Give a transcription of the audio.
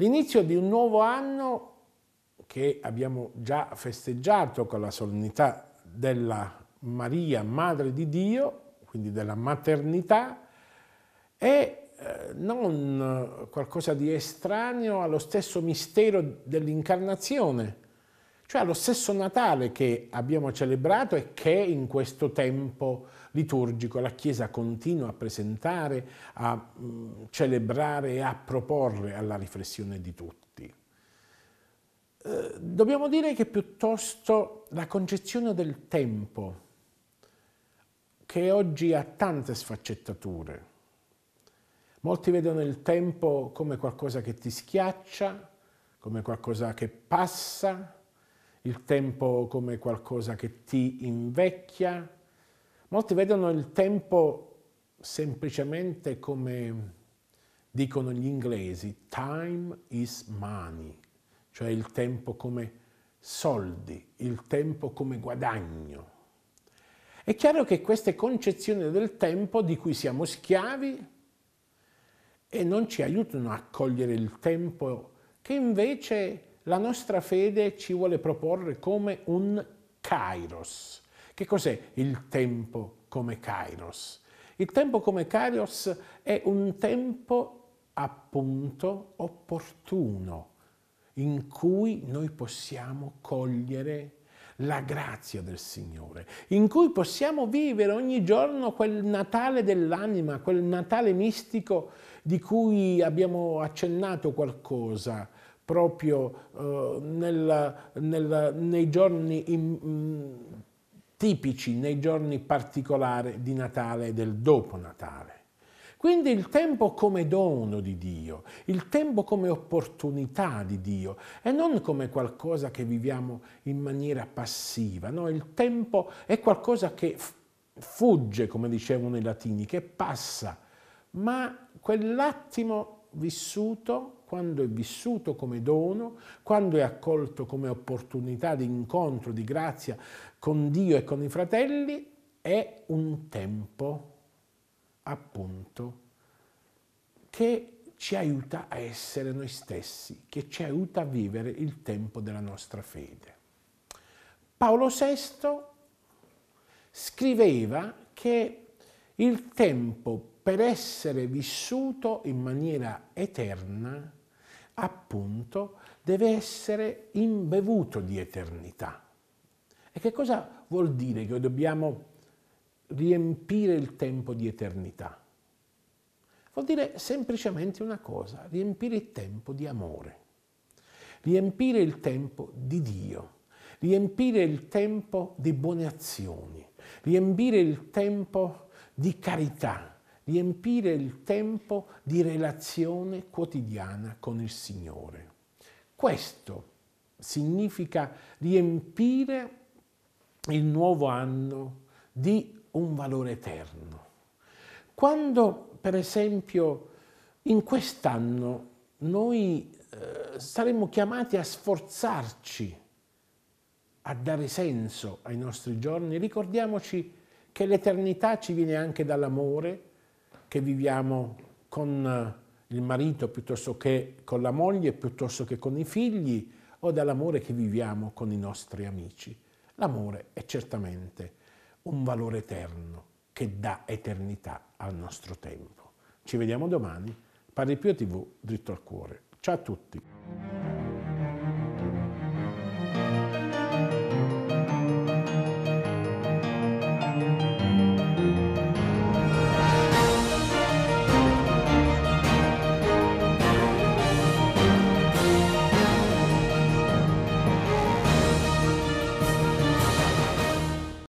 L'inizio di un nuovo anno che abbiamo già festeggiato con la solennità della Maria, Madre di Dio, quindi della maternità, è eh, non qualcosa di estraneo allo stesso mistero dell'incarnazione, cioè lo stesso Natale che abbiamo celebrato e che in questo tempo liturgico la Chiesa continua a presentare, a mm, celebrare e a proporre alla riflessione di tutti. Eh, dobbiamo dire che piuttosto la concezione del tempo, che oggi ha tante sfaccettature, molti vedono il tempo come qualcosa che ti schiaccia, come qualcosa che passa, il tempo come qualcosa che ti invecchia. Molti vedono il tempo semplicemente come dicono gli inglesi, time is money, cioè il tempo come soldi, il tempo come guadagno. È chiaro che queste concezioni del tempo di cui siamo schiavi e non ci aiutano a cogliere il tempo che invece la nostra fede ci vuole proporre come un kairos. Che cos'è il tempo come kairos? Il tempo come kairos è un tempo appunto opportuno in cui noi possiamo cogliere la grazia del Signore, in cui possiamo vivere ogni giorno quel Natale dell'anima, quel Natale mistico di cui abbiamo accennato qualcosa, proprio nel, eh, nel, nei giorni in, tipici, nei giorni particolari di Natale e del dopo Natale. Quindi il tempo come dono di Dio, il tempo come opportunità di Dio e non come qualcosa che viviamo in maniera passiva. No? Il tempo è qualcosa che fugge, come dicevano i latini, che passa, ma quell'attimo vissuto, quando è vissuto come dono, quando è accolto come opportunità di incontro, di grazia con Dio e con i fratelli, è un tempo appunto che ci aiuta a essere noi stessi, che ci aiuta a vivere il tempo della nostra fede. Paolo VI scriveva che il tempo per essere vissuto in maniera eterna, appunto, deve essere imbevuto di eternità. E che cosa vuol dire che dobbiamo riempire il tempo di eternità? Vuol dire semplicemente una cosa, riempire il tempo di amore, riempire il tempo di Dio, riempire il tempo di buone azioni, riempire il tempo di carità, riempire il tempo di relazione quotidiana con il Signore. Questo significa riempire il nuovo anno di un valore eterno. Quando, per esempio, in quest'anno noi eh, saremmo chiamati a sforzarci a dare senso ai nostri giorni, ricordiamoci che l'eternità ci viene anche dall'amore, che viviamo con eh, il marito piuttosto che con la moglie, piuttosto che con i figli o dall'amore che viviamo con i nostri amici. L'amore è certamente un valore eterno che dà eternità al nostro tempo. Ci vediamo domani. Parli più a TV, dritto al cuore. Ciao a tutti.